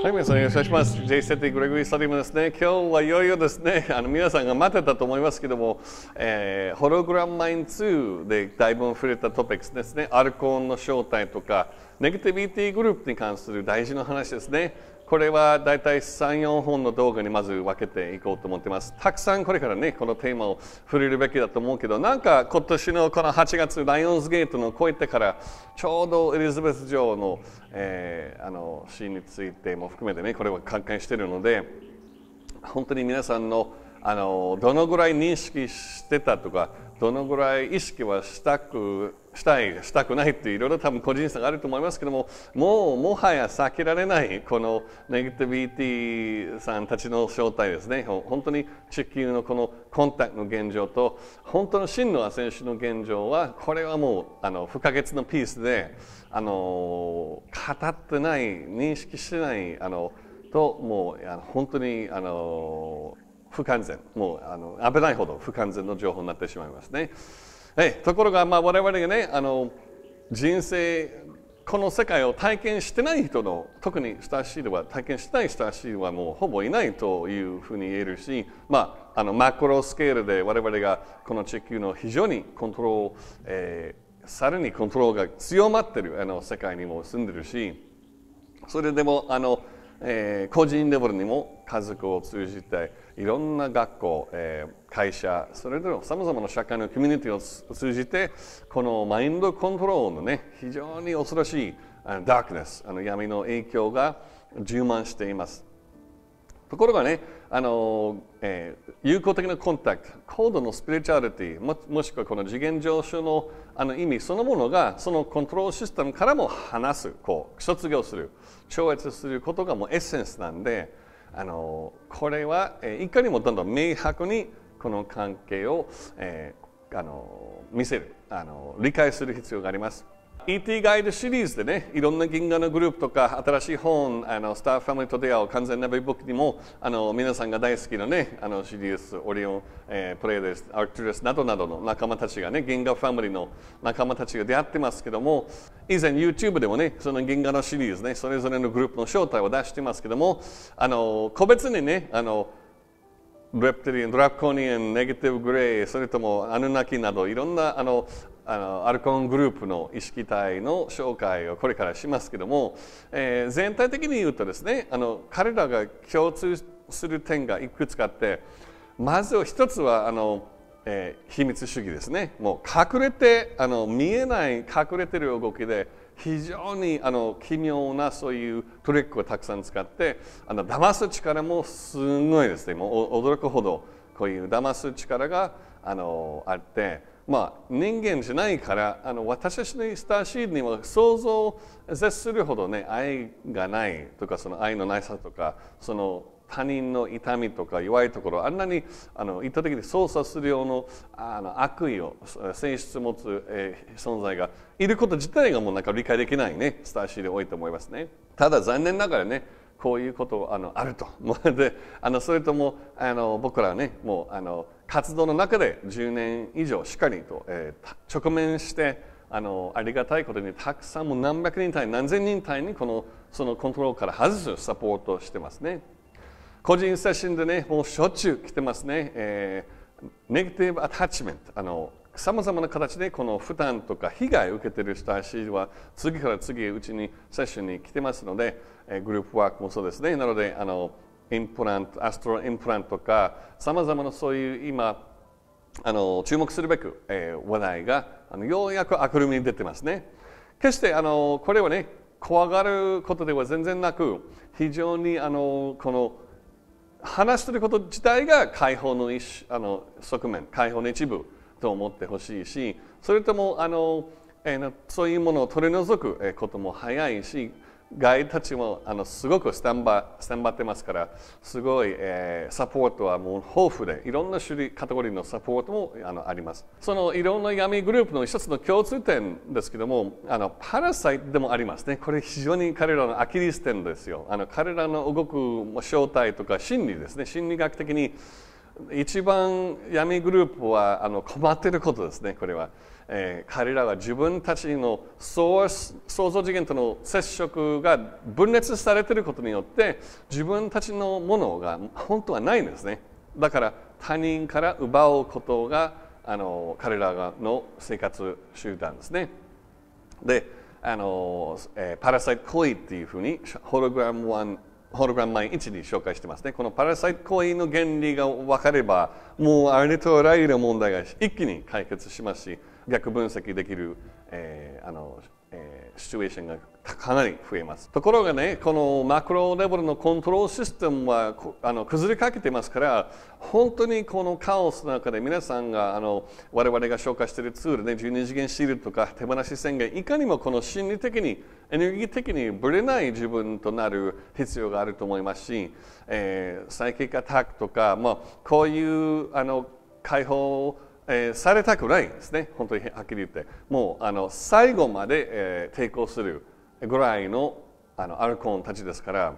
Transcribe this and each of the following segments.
はい、皆さんよろしくお願いします。J スティグレグリースタディムですね。今日はいよいよですね、あの皆さんが待ってたと思いますけども、えー、ホログラムマイン2でだいぶ触れたトピックスですね、アルコールの正体とか、ネガティビティグループに関する大事な話ですね。これはだいたい3、4本の動画にまず分けていこうと思ってます。たくさんこれからね、このテーマを触れるべきだと思うけど、なんか今年のこの8月、ライオンズゲートの越えてから、ちょうどエリザベス女王の,、えー、あのシーンについても含めてね、これは関係しているので、本当に皆さんのあのどのぐらい認識してたとかどのぐらい意識はしたくしたいしたくないっていろいろ多分個人差があると思いますけどももうもはや避けられないこのネガティビティさんたちの正体ですね本当に地球のこのコンタクトの現状と本当の真のアセンシの現状はこれはもうあの不可欠のピースであの語ってない認識してないあのともう本当にあの不完全もうあの危ないほど不完全の情報になってしまいますね。えところが、まあ、我々がねあの人生この世界を体験してない人の特に親しいでは体験してない親しい人はもうほぼいないというふうに言えるし、まあ、あのマクロスケールで我々がこの地球の非常にコントロール、えー、さらにコントロールが強まってるあの世界にも住んでるしそれでもあのえー、個人レベルにも家族を通じていろんな学校、えー、会社それぞれさまざまな社会のコミュニティを通じてこのマインドコントロールのね非常に恐ろしいあのダークネスあの闇の影響が充満していますところがねあの、えー、友好的なコンタクト高度のスピリチュアリティももしくはこの次元上昇のあの意味そのものがそのコントロールシステムからも話すこう卒業する超越することがもうエッセンスなんであのこれは、えー、いかにもどんどん明白にこの関係を、えー、あの見せるあの理解する必要があります。ET ガイドシリーズでね、いろんな銀河のグループとか、新しい本、あのスターファミリーと出会う完全なブックにも、あの皆さんが大好きなね、あのシリーズ、オリオン、えー、プレイです、アートゥレスなどなどの仲間たちがね、銀河ファミリーの仲間たちが出会ってますけども、以前 YouTube でもね、その銀河のシリーズね、それぞれのグループの正体を出してますけども、あの個別にね、あのレプテリアン、ドラコニアン、ネガティブグレイ、それともアヌナキなど、いろんなあのあのアルコングループの意識体の紹介をこれからしますけども、えー、全体的に言うとですねあの彼らが共通する点がいくつかあってまず一つはあの、えー、秘密主義ですねもう隠れてあの見えない隠れてる動きで非常にあの奇妙なそういうトリックをたくさん使ってあの騙す力もすごいですねもう驚くほどこういう騙す力があのあってまあ、人間じゃないからあの私たちー親しいには想像を絶するほどね愛がないとかその愛のないさとかその他人の痛みとか弱いところあんなにあの意図的に操作するようなあの悪意を性質を持つ、えー、存在がいること自体がもうなんか理解できないねスターシーで多いと思いますねただ残念ながらねこういうことあのあると。であのそれともあの僕らはねもうあの活動の中で10年以上しっかりと、えー、直面してあのありがたいことにたくさんも何百人単位何千人単位にこのそのコントロールから外すサポートをしてますね。個人セッションでねもうしょっちゅう来てますね。えーネガティブアタッチメントあのさまざまな形でこの負担とか被害を受けている人たちは次から次へうちにセッションに来てますのでグループワークもそうですねなのであのインプラントアストロインプラントとかさまざまなそういう今あの注目するべく、えー、話題があのようやく明るみに出てますね決してあのこれはね怖がることでは全然なく非常にあのこの話していること自体が解放の一あの側面解放の一部と思ってほしいしそれともあの、えー、そういうものを取り除くことも早いし外たちもあのすごくスタンバスタンバってますからすごい、えー、サポートはもう豊富でいろんな種類カテゴリーのサポートもあのありますそのいろんな闇グループの一つの共通点ですけどもあのパラサイトでもありますねこれ非常に彼らのアキリス点ですよあの彼らの動く正体とか心理ですね心理学的に一番闇グループはあの困っていることですね、これは。えー、彼らは自分たちの創造次元との接触が分裂されていることによって自分たちのものが本当はないんですね。だから他人から奪うことがあの彼らの生活集団ですね。であの、えー、パラサイト恋っていうふうにホログラム1ホログラム毎日に紹介してますね。このパラサイト行為の原理が分かれば、もうあれとあらゆる問題が一気に解決しますし、逆分析できる、えー、あのえシチュエーションがかなり増えますところがねこのマクロレベルのコントロールシステムはあの崩れかけてますから本当にこのカオスの中で皆さんがあの我々が紹介しているツールね12次元シールとか手放し宣言いかにもこの心理的にエネルギー的にぶれない自分となる必要があると思いますし、えー、サイキックアタックとか、まあ、こういうあの解放えー、されたくないんですね本当にはっきり言ってもうあの最後まで、えー、抵抗するぐらいのあのアルコンたちですから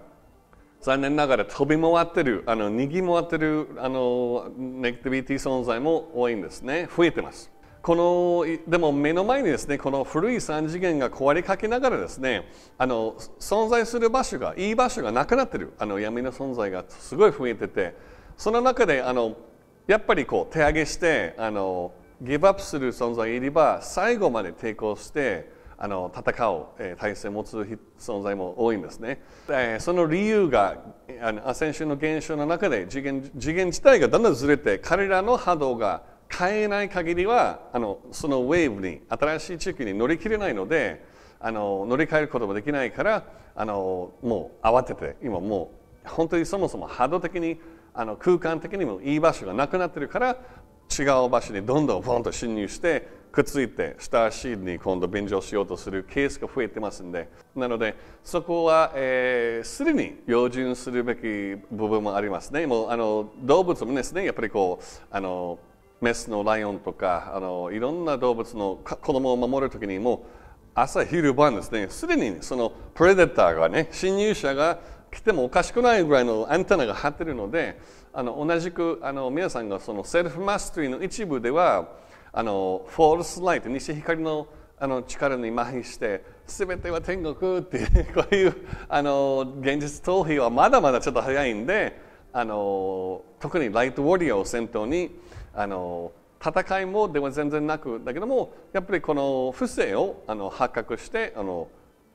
残念ながら飛び回ってるあの逃げ回ってるあのネガティビティ存在も多いんですね増えてますこのでも目の前にですねこの古い3次元が壊れかけながらですねあの存在する場所がいい場所がなくなってるあの闇の存在がすごい増えててその中であのやっぱりこう手上げしてあのギブアップする存在がいれば最後まで抵抗してあの戦う、え体制を持つ存在も多いんですね、えその理由があのアセンションの現象の中で次元次元自体がだんだんずれて彼らの波動が変えない限りはあのそのウェーブに新しい地域に乗り切れないのであの乗り換えることもできないからあのもう慌てて今もう本当にそもそも波動的にあの空間的にもいい場所がなくなっているから違う場所にどんどんボンと侵入してくっついてスターシードに今度便乗しようとするケースが増えてますんでなのでそこは、えー、すでに用心するべき部分もありますねもうあの動物もですねやっぱりこうあのメスのライオンとかあのいろんな動物の子供を守る時にも朝昼晩ですねすでにそのプレデターがね侵入者が来てもおかしくないぐらいのアンテナが張ってるのであの同じくあの皆さんがそのセルフマストリーの一部ではあのフォールスライト西光のあの力に麻痺して全ては天国っていうこういうあの現実逃避はまだまだちょっと早いんであの特にライトウォリアを先頭にあの戦いもでは全然なくだけどもやっぱりこの不正をあの発覚してあの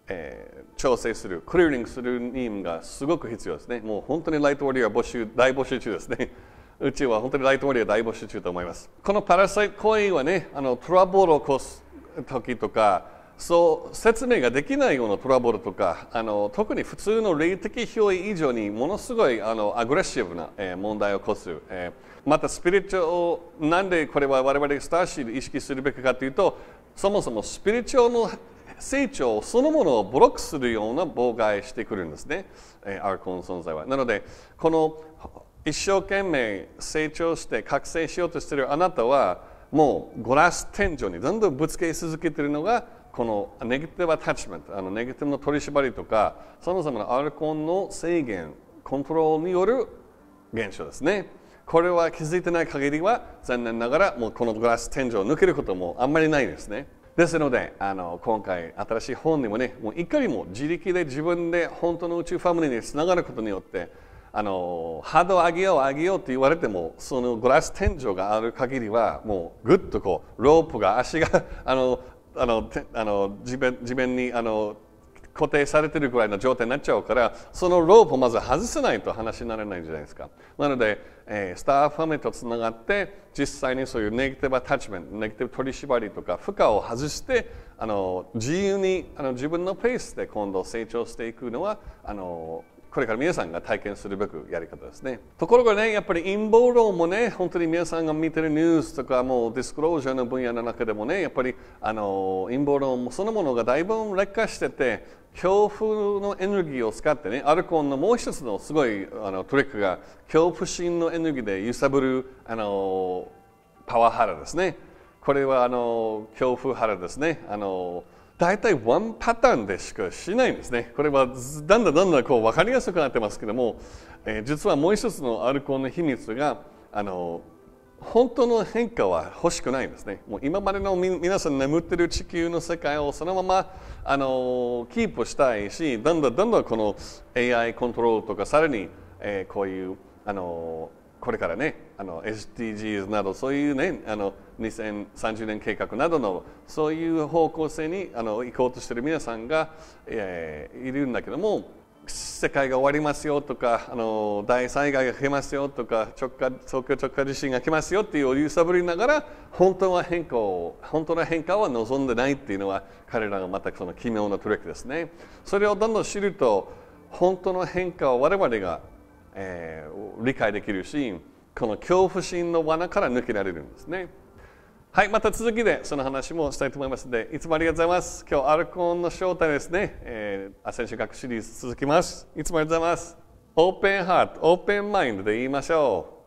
えー、調整する、クリーリングする任務がすごく必要ですね。もう本当にライトウォ領は募集大募集中ですね。うちは本当にライト大統領ア大募集中と思います。このパラサイト行為はね、あのトラブルを起こす時とか、そう説明ができないようなトラブルとかあの特に普通の霊的表意以上にものすごいあのアグレッシブな、えー、問題を起こす、えー、またスピリチュアルなんでこれは我々スターシーで意識するべきかというとそもそもスピリチュアルの成長そのものをブロックするような妨害してくるんですね、えー、アルコンの存在は。なので、この一生懸命成長して覚醒しようとしているあなたは、もうグラス天井にどんどんぶつけ続けているのが、このネガティブアタッチメント、あのネガティブの取り縛りとか、さまざまなアルコンの制限、コントロールによる現象ですね。これは気づいてない限りは残念ながらもうこのグラス天井を抜けることもあんまりないですね。ですのであの今回新しい本にもねもういかにも自力で自分で本当の宇宙ファミリーにつながることによってあのハードを上げよう上げようって言われてもそのグラス天井がある限りはもうぐっとこうロープが足があのあのあの地面地面にあの固定されてるぐらいの状態になっちゃうからそのロープをまず外せないと話にならないじゃないですかなので、えー、スターファミリーとつながって実際にそういうネガティブアタッチメントネガティブ取り縛りとか負荷を外してあの自由にあの自分のペースで今度成長していくのはあのこれから皆さんが体験するべくやり方ですね。ところがね、やっぱり陰謀論もね、本当に皆さんが見てるニュースとか、もうディスクロージャーの分野の中でもね、やっぱりあの陰謀論もそのものがだいぶ劣化してて、恐怖のエネルギーを使ってね、アルコンのもう一つのすごいあのトリックが、恐怖心のエネルギーで揺さぶるあのパワハラですね。これはあの恐怖ハラですね。あの大体ワンパターンでしかしないんですね。これはだんだんだんだんこう分かりやすくなってますけども、えー、実はもう一つのアルコールの秘密があの本当の変化は欲しくないんですね。もう今までの皆さん眠ってる地球の世界をそのままあのキープしたいし、だんだんだんだんこの AI コントロールとかさらに、えー、こういうあのこれからねあの SDGs などそういうねあの2030年計画などのそういう方向性にあの行こうとしている皆さんが、えー、いるんだけども世界が終わりますよとかあの大災害が来ますよとか直下東京直下地震が来ますよっていう揺さぶりながら本当は変化を本当の変化は望んでないっていうのは彼らがまたその奇妙なトレックですねそれをどんどん知ると本当の変化を我々がえー、理解できるしこの恐怖心の罠から抜けられるんですねはいまた続きでその話もしたいと思いますのでいつもありがとうございます今日アルコンの正体ですね、えー、アセンシ学シリーズ続きますいつもありがとうございますオープンハートオープンマインドで言いましょ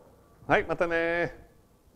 うはいまたね